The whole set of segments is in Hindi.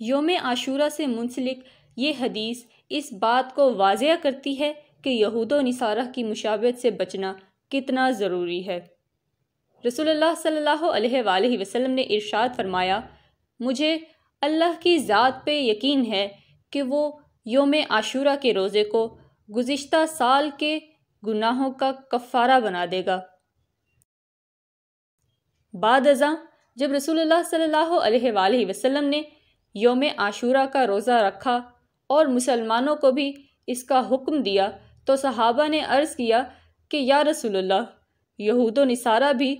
योम आशूरा से मुंसलिक ये हदीस इस बात को वाजिया करती है कि यहूद नसारा की मुशावत से बचना कितना ज़रूरी है रसोल्ला सल्ला अलैहि ने इरशाद फरमाया मुझे अल्लाह की ज़ात पे यकीन है कि वो योम आशूरा के रोज़े को गुज्त साल के गुनाहों का कफ़ारा बना देगा बाद अजा जब रसूलुल्लाह सल्लल्लाहु अलैहि वसल्लम ने योम आशूरा का रोज़ा रखा और मुसलमानों को भी इसका हुक्म दिया तो सहाबा ने अर्ज़ किया कि या रसूलुल्लाह यहूद नसारा भी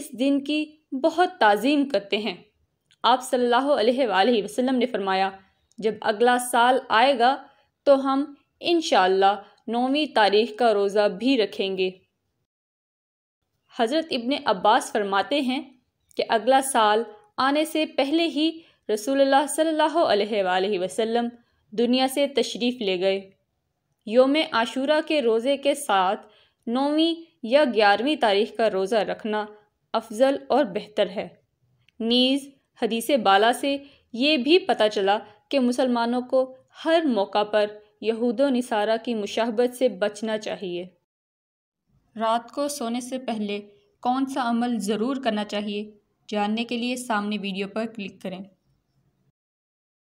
इस दिन की बहुत तज़ीम करते हैं आप सल्ला वसलम ने फरमाया जब अगला साल आएगा तो हम इन नौवीं तारीख का रोज़ा भी रखेंगे हज़रत इबन अब्बास फरमाते हैं कि अगला साल आने से पहले ही रसूलुल्लाह सल्लल्लाहु अलैहि वसल्लम दुनिया से तशरीफ़ ले गए योम आशूरा के रोज़े के साथ नौवीं या ग्यारहवीं तारीख का रोज़ा रखना अफजल और बेहतर है नीज़ हदीस बाला से ये भी पता चला कि मुसलमानों को हर मौका पर यहूद निसारा की मुशाहबत से बचना चाहिए रात को सोने से पहले कौन सा अमल ज़रूर करना चाहिए जानने के लिए सामने वीडियो पर क्लिक करें